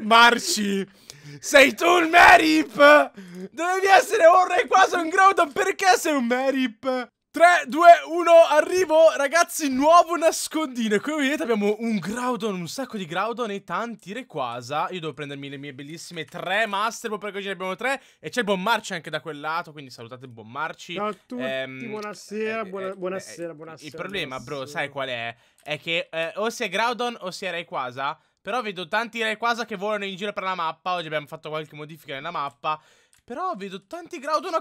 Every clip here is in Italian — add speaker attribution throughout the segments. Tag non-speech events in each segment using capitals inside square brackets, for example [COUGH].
Speaker 1: Marci, sei tu il Merip! Dovevi essere un re qua su un Groudon, perché sei un Merip? 3, 2, 1, arrivo! Ragazzi, nuovo nascondino. E qui vedete abbiamo un Groudon, un sacco di Groudon e tanti Requasa. Io devo prendermi le mie bellissime tre Master perché oggi ne abbiamo tre. E c'è il buon Marci anche da quel lato, quindi salutate il buon Marci. Ciao a tutti, ehm,
Speaker 2: buonasera, eh, buona, eh, buonasera. Eh, il problema,
Speaker 1: buonasera. bro, sai qual è? È che eh, o si è Groudon o si è Rayquaza però vedo tanti Rayquaza che volano in giro per la mappa. Oggi abbiamo fatto qualche modifica nella mappa. Però vedo tanti Groudon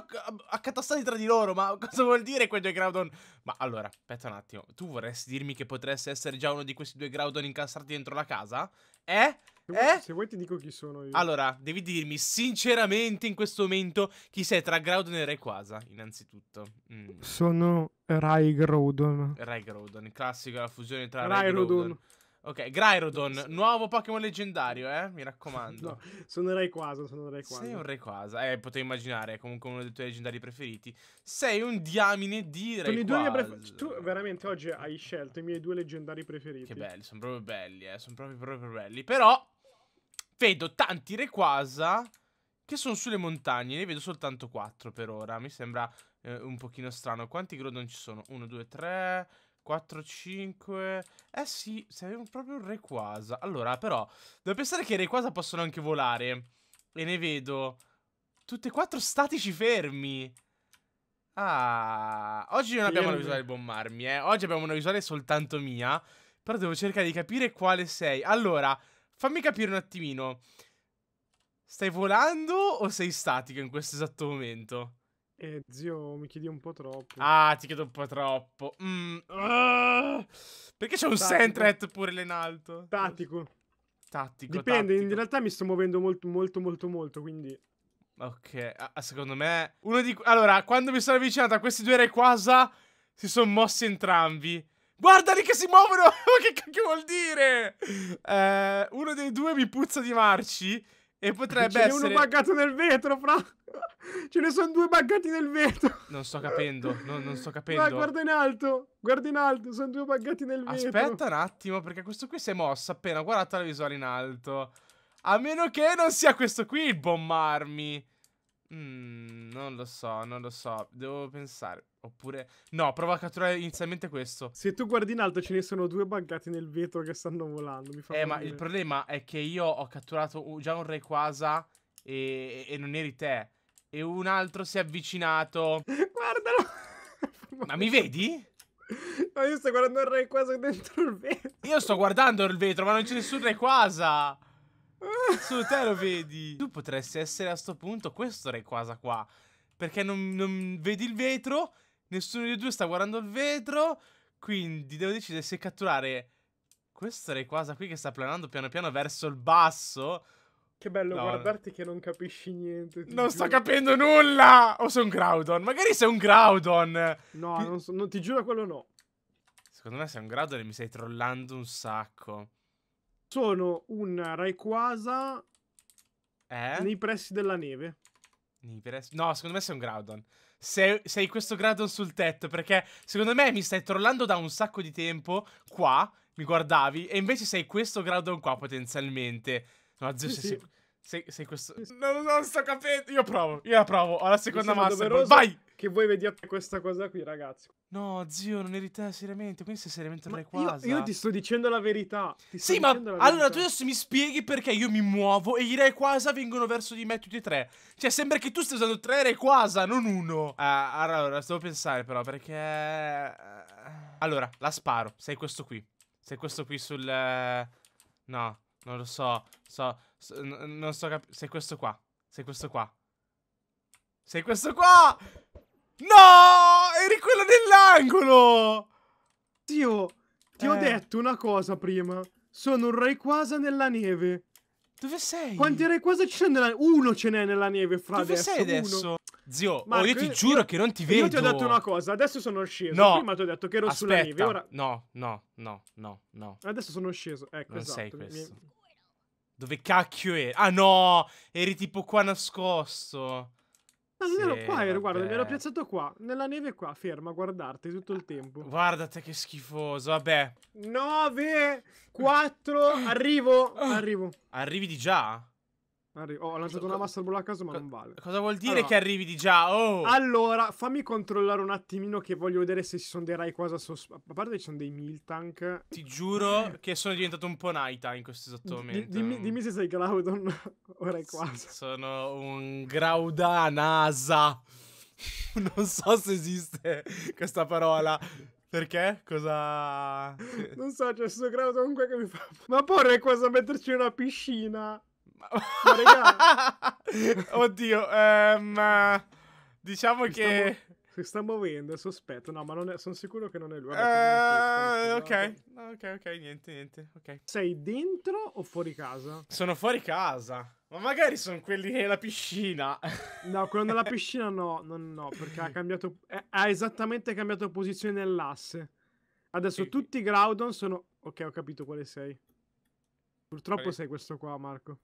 Speaker 1: accatastati tra di loro. Ma [LAUGHS] cosa vuol dire quei due Groudon? Ma allora, aspetta un attimo. Tu vorresti dirmi che potresti essere già uno di questi due Groudon incastrati dentro la casa? Eh?
Speaker 2: Se vuoi, eh? se vuoi ti dico chi sono io. Allora,
Speaker 1: devi dirmi sinceramente in questo momento chi sei tra Groudon e Rayquaza, innanzitutto. Mm. Sono
Speaker 2: Rai Groudon.
Speaker 1: Rai Groudon, classico la fusione tra Rai, Rai Groudon. Rodon.
Speaker 2: Ok, Gyrodon,
Speaker 1: nuovo Pokémon leggendario, eh?
Speaker 2: Mi raccomando. [LAUGHS] no, sono Rayquaza, sono Rayquaza. Sei un
Speaker 1: Rayquaza, eh, potevo immaginare, comunque uno dei tuoi leggendari preferiti.
Speaker 2: Sei un diamine di Rayquaza. tu veramente oggi hai scelto i miei due leggendari preferiti. Che belli,
Speaker 1: sono proprio belli, eh, sono proprio, proprio belli. Però vedo tanti Rayquaza che sono sulle montagne, ne vedo soltanto quattro per ora, mi sembra eh, un pochino strano. Quanti Grodon ci sono? Uno, due, tre... 4, 5... Eh sì, sei proprio un Requasa. Allora, però, devo pensare che i Rayquaza possono anche volare. E ne vedo... Tutti e quattro statici fermi. Ah, oggi non abbiamo una visuale di bombarmi, eh. Oggi abbiamo una visuale soltanto mia. Però devo cercare di capire quale sei. Allora, fammi capire un attimino. Stai volando o sei statico in questo esatto momento?
Speaker 2: Eh, zio, mi chiedi un po' troppo.
Speaker 1: Ah, ti chiedo un po' troppo. Mm.
Speaker 2: Uh, perché c'è un Sentret pure là in alto? Tattico. Tattico. Dipende, tattico. in realtà mi sto muovendo molto, molto, molto, molto, quindi...
Speaker 1: Ok, ah, secondo me... Uno di... Allora, quando mi sono avvicinato a questi due Rayquaza, si sono mossi entrambi. Guardali che si muovono! [LAUGHS] Ma che cacchio vuol dire? Eh, uno dei due mi puzza di
Speaker 2: marci e potrebbe essere... uno buggato nel vetro, fra... [LAUGHS] Ce ne sono due buggati nel vetro.
Speaker 1: Non sto capendo, no, non sto [LAUGHS] capendo. Ma guarda
Speaker 2: in alto, guarda in alto, sono due buggati nel vetro. Aspetta
Speaker 1: un attimo, perché questo qui si è mosso appena guardato la visuale in alto. A meno che non sia questo qui il bombarmi. Mm, non lo so, non lo so. Devo pensare. Oppure... No, prova a catturare inizialmente questo.
Speaker 2: Se tu guardi in alto ce ne sono due buggati nel vetro che stanno volando. eh, morire. ma il
Speaker 1: problema è che io ho catturato già un Rayquaza e, e non eri te. E un altro si è avvicinato. [LAUGHS] Guardalo. Ma mi vedi?
Speaker 2: Ma io sto guardando il Rayquaza dentro il
Speaker 1: vetro. Io sto guardando il vetro, ma non c'è nessun Rayquaza. [LAUGHS] Su, te lo vedi. Tu potresti essere a sto punto questo Rayquaza qua. Perché non, non vedi il vetro. Nessuno di due sta guardando il vetro. Quindi devo decidere se catturare questo Rayquaza qui che sta planando piano piano verso il basso
Speaker 2: che bello no, guardarti no. che non capisci niente. Non giuro. sto capendo nulla! O un Groudon? Magari sei un Groudon! No, ti... Non, so, non ti giuro quello no.
Speaker 1: Secondo me sei un Groudon e mi stai trollando un sacco.
Speaker 2: Sono un Rayquaza eh? nei pressi della neve.
Speaker 1: Nei pressi... No, secondo me sei un Groudon. Sei, sei questo Groudon sul tetto perché secondo me mi stai trollando da un sacco di tempo qua mi guardavi e invece sei questo Groudon qua potenzialmente Oddio, ah, sì, se, sì. Sei, sei questo.
Speaker 2: Non, non, sto capendo. Io provo. Io la provo. Ho la seconda massa. Vai! Che voi vediate questa cosa qui, ragazzi.
Speaker 1: No, zio, non eri te seriamente. Quindi sei seriamente ma quasi. Io, io, ah. ti sto dicendo la verità. sì, ma allora verità. tu
Speaker 2: adesso mi spieghi
Speaker 1: perché io mi muovo e i Rayquaza vengono verso di me tutti e tre. Cioè, sembra che tu stia usando tre Rayquaza, non uno. Uh, allora, stavo pensare però perché. Eh, allora, la sparo. Sei questo qui. Sei questo qui sul. Eh, no. Non lo so, so, so non sto capendo. Sei questo qua. Sei questo qua. Sei questo qua!
Speaker 2: No! Eri quello dell'angolo! Zio, ti eh. ho detto una cosa prima. Sono un Rayquaza nella neve. Dove sei? Quanti Rayquaza ci sono nella neve? Uno ce n'è nella neve, fra Dove adesso. sei adesso? Uno.
Speaker 1: Zio, Marco, oh, io ti giuro io, che non ti vedo. Io ti ho detto una
Speaker 2: cosa, adesso sono sceso. No. Prima ti ho detto che ero Aspetta. sulla neve, ora...
Speaker 1: No, no, no, no, no. Adesso sono sceso, ecco, Non esatto. sei questo. Mi... Dove cacchio eri? Ah no, eri tipo qua nascosto. Ma non sì, ero qua, ero, guarda, mi ero
Speaker 2: piazzato qua, nella neve qua, ferma, a guardarti tutto il tempo. Guardate che schifoso, vabbè. 9, 4, arrivo, ah. arrivo. Arrivi di già? Arri- oh, ho lanciato una massa al a caso, ma non vale. Cosa vuol dire allora, che arrivi di già? Oh! Allora, fammi controllare un attimino che voglio vedere se ci sono dei Rayquaza sospesi. A parte che ci sono dei Miltank. Ti
Speaker 1: giuro [CLEARS THROAT] che sono diventato un po' Naita in questo esatto momento. D- dimmi, mm. dimmi, se sei Groudon [LAUGHS] o Rayquaza. sono un Graudanasa. [LAUGHS] non so se esiste questa parola. Perché? Cosa...
Speaker 2: Non so, c'è questo Groudon qua che mi fa... Ma porre quasi metterci in una piscina... Ma [LAUGHS] Oddio, um, diciamo si che... Sta mu- si sta muovendo, sospetto. No, ma è... sono sicuro che non è lui. uh, ok,
Speaker 1: ok, ok, niente, niente. Okay.
Speaker 2: Sei dentro o fuori casa? Sono fuori
Speaker 1: casa.
Speaker 2: Ma magari sono quelli nella piscina. [LAUGHS] No, quello nella [LAUGHS] piscina no, non no, perché ha cambiato... Eh, ha esattamente cambiato posizione nell'asse. Adesso sì, tutti i Groudon sono... Ok, ho capito quale sei. Purtroppo quale... sei questo qua, Marco.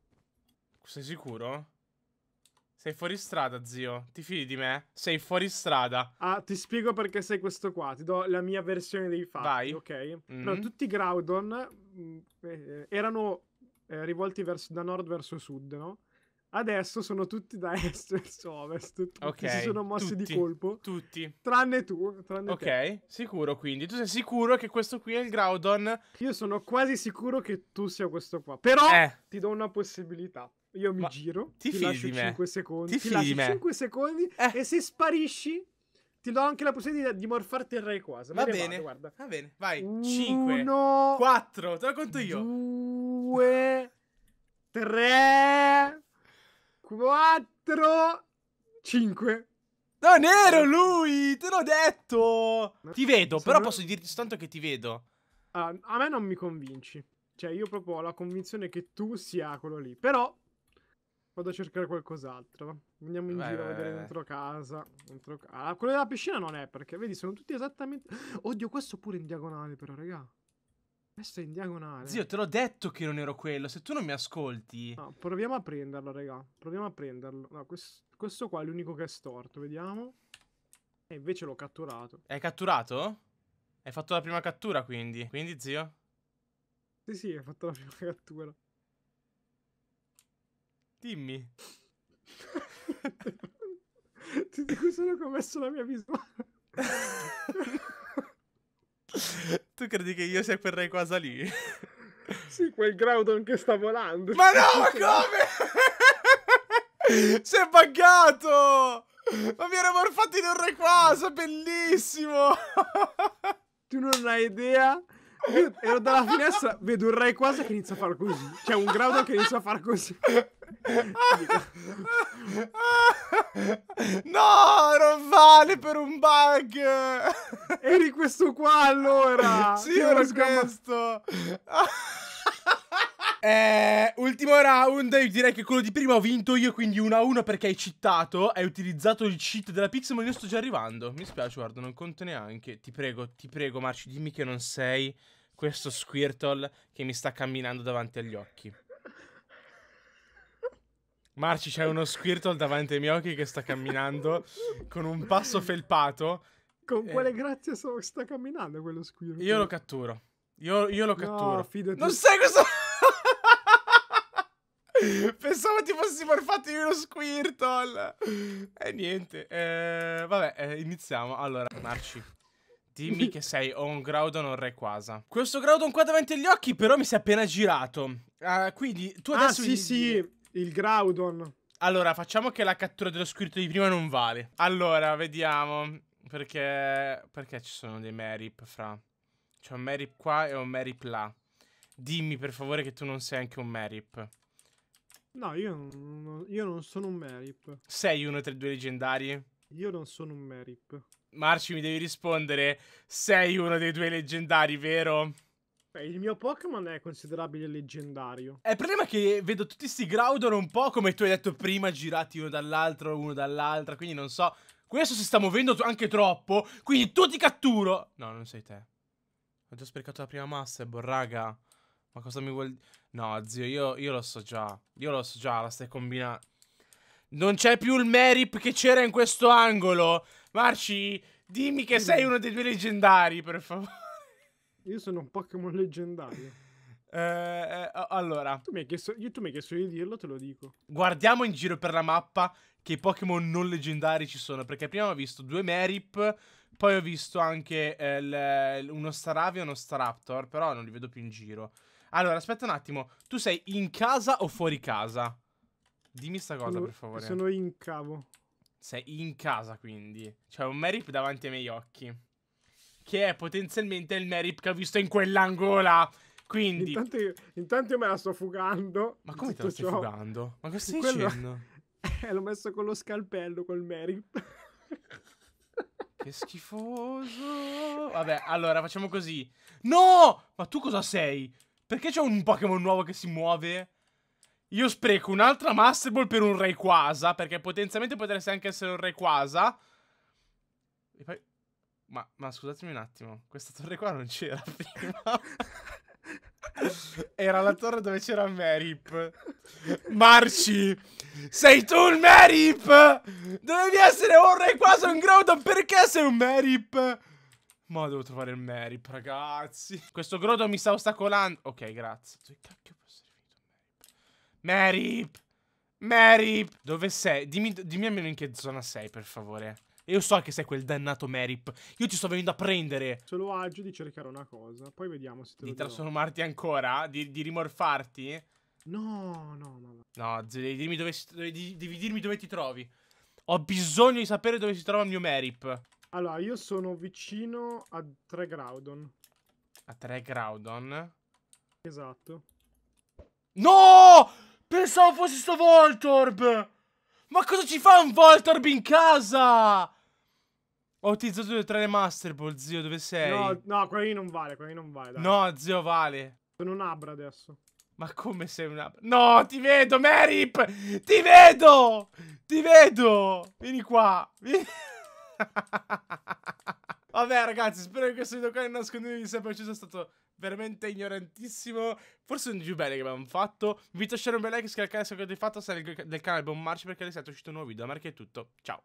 Speaker 1: Sei sicuro? Sei fuori strada, zio. Ti fidi di me? Sei fuori strada.
Speaker 2: Ah, ti spiego perché sei questo qua. Ti do la mia versione dei fatti. Vai. Ok. Mm-hmm. Mm. No, tutti i Groudon eh, erano eh, rivolti verso, da nord verso sud, no? Adesso sono tutti da [LAUGHS] est verso ovest. Tutti okay, si sono mossi tutti, di colpo. Tutti. Tranne tu. Tranne ok, te. sicuro quindi. Tu sei sicuro che questo qui è il Groudon? Io sono quasi sicuro che tu sia questo qua. Però eh. ti do una possibilità. Io mi Ma giro, ti, ti lascio 5 secondi. Ti, ti lascio 5 secondi eh. e se sparisci ti do anche la possibilità di morfarti il Ray quasi. Va bene, vado, va bene, vai. Uno, 5, 4, te lo conto io. 2, 3... 4, 5. Non ero lui, te l'ho detto. Ti vedo, però posso
Speaker 1: dirti soltanto che ti vedo.
Speaker 2: Uh, a me non mi convinci. Cioè, io proprio ho la convinzione che tu sia quello lì. Però vado a cercare qualcos'altro. Andiamo in vai, giro vai, a vedere vai, dentro casa. Dentro... Ah, quello della piscina non è perché, vedi, sono tutti esattamente... Oddio, questo pure in diagonale però, raga. Messo in diagonale. Zio,
Speaker 1: te l'ho detto che non ero quello. Se tu non mi ascolti.
Speaker 2: No, proviamo a prenderlo, raga. Proviamo a prenderlo. No, questo, questo qua è l'unico che è storto. Vediamo. E invece l'ho catturato.
Speaker 1: Hai catturato? Hai fatto la prima cattura, quindi. Quindi, zio?
Speaker 2: Sì, sì, hai fatto la prima [LAUGHS] cattura.
Speaker 1: Dimmi. [LAUGHS] [LAUGHS] Ti dico solo
Speaker 2: che ho messo la mia visuale
Speaker 1: tu credi che io sia quel re lì?
Speaker 2: sì, quel Groudon che sta volando. Ma no, ma come? si è buggato! Ma mi ero morfato in un re bellissimo! tu non hai idea? Io ero dalla finestra, vedo un re che inizia a far così. C'è cioè, un Groudon che inizia a far così. no,
Speaker 1: non vale per un bug! questo qua allora! [LAUGHS] sì, era questo! [LAUGHS] Eh, ultimo round, io direi che quello di prima ho vinto io, quindi 1 a 1 perché hai citato, hai utilizzato il cheat della ma io sto già arrivando. Mi spiace, guarda, non conto neanche. Ti prego, ti prego, Marci, dimmi che non sei questo Squirtle che mi sta camminando davanti agli occhi. Marci, c'è uno Squirtle davanti ai miei occhi che sta camminando con un passo felpato
Speaker 2: con eh. quale grazia so, sta camminando quello squirrel? Io lo
Speaker 1: catturo. Io, io lo catturo. No, fidati. Non sai cosa... [LAUGHS] Pensavo ti fossi morfatti di uno squirtle. E eh, niente. Eh, vabbè, eh, iniziamo. Allora, Marci. Dimmi che sei o un Groudon o un Rayquaza. Questo Groudon qua davanti agli occhi però mi si è appena girato.
Speaker 2: Uh, quindi tu ah, adesso... Ah sì gli... sì, il Groudon.
Speaker 1: Allora, facciamo che la cattura dello squirtle di prima non vale. Allora, vediamo. Perché, perché ci sono dei Merip fra? C'è un Merip qua e un Merip là. Dimmi per favore che tu non sei anche un Merip.
Speaker 2: No, io non, io non sono un Merip.
Speaker 1: Sei uno tra i due leggendari?
Speaker 2: Io non sono un Merip.
Speaker 1: Marci, mi devi rispondere. Sei uno dei due leggendari, vero?
Speaker 2: Beh, il mio Pokémon è considerabile leggendario.
Speaker 1: Eh, il problema è che vedo tutti questi Groudon un po' come tu hai detto prima, girati uno dall'altro, uno dall'altra, quindi non so questo si sta muovendo anche troppo, quindi tu ti catturo. No, non sei te. Ho già sprecato la prima massa, boh, raga. Ma cosa mi vuol... No, zio, io, io lo so già. Io lo so già, la stai combinando. Non c'è più il merip che c'era in questo angolo.
Speaker 2: Marci, dimmi che sei uno dei due leggendari, per favore. Io sono un Pokémon leggendario. Eh, eh allora, tu mi, hai chiesto, io, tu mi hai chiesto di dirlo, te lo dico.
Speaker 1: Guardiamo in giro per la mappa che Pokémon non leggendari ci sono. Perché prima ho visto due Merip, poi ho visto anche eh, l- uno Staravia e uno Staraptor, però non li vedo più in giro. Allora, aspetta un attimo, tu sei in casa o fuori casa? Dimmi sta cosa, sono, per favore. Sono
Speaker 2: in cavo.
Speaker 1: Sei in casa, quindi. C'è un Merip davanti ai miei occhi. Che è potenzialmente il Merip che ho visto in quell'angola. Quindi... Intanto
Speaker 2: io, intanto io me la sto fugando. Ma come te la stai ciò?
Speaker 1: fugando? Ma cosa stai Quello... dicendo?
Speaker 2: Eh, [LAUGHS] l'ho messo con lo scalpello, col merit. [LAUGHS]
Speaker 1: Che schifoso. [LAUGHS] Vabbè, allora facciamo così. No! Ma tu cosa sei? Perché c'è un Pokémon nuovo che si muove? Io spreco un'altra Master Ball per un Rayquaza, perché potenzialmente potresti anche essere un Rayquaza. E poi... Ma, ma scusatemi un attimo, questa torre qua non c'era prima. Era la torre dove c'era Merip. Marci! Sei tu il Merip! Dovevi essere un re quasi un Groudon, perché sei un Merip? Ma devo trovare il Merip, ragazzi. Questo Groudon mi sta ostacolando. Ok, grazie. Dove cacchio può essere Merip? Merip! Merip! Dove sei? Dimmi, dimmi almeno in che zona sei, per favore. Io so che sei quel dannato Merip. Io ti sto venendo a prendere.
Speaker 2: Solo agio di cercare una cosa. Poi vediamo se te Di trasformarti do. ancora? Di, di, rimorfarti? No, no, no.
Speaker 1: No, devi dirmi dove, devi, devi dirmi dove ti trovi. Ho bisogno di sapere dove si trova il mio Merip.
Speaker 2: Allora, io sono vicino a 3 Groudon. A 3 Groudon? Esatto.
Speaker 1: No! Pensavo fosse sto Voltorb! Ma cosa ci fa un Voltorb in casa? Ho oh, utilizzato le tre Master Ball, boh, zio, dove sei? No,
Speaker 2: no, quelli non vale, quelli non vale. Dai.
Speaker 1: No, zio, vale.
Speaker 2: Sono un Abra adesso.
Speaker 1: Ma come sei un Abra? No, ti vedo, Merip! Ti vedo! Ti vedo! Vieni qua! Vieni... [LAUGHS] Vabbè ragazzi, spero che questo video qua nasconduto vi sia piaciuto, è stato veramente ignorantissimo. Forse un giù bene che abbiamo fatto. Vi invito a lasciare un bel like, e al canale se avete l'avete fatto, sarà del canale Buon Marci perché adesso è uscito un nuovo video. Marchi è tutto, ciao!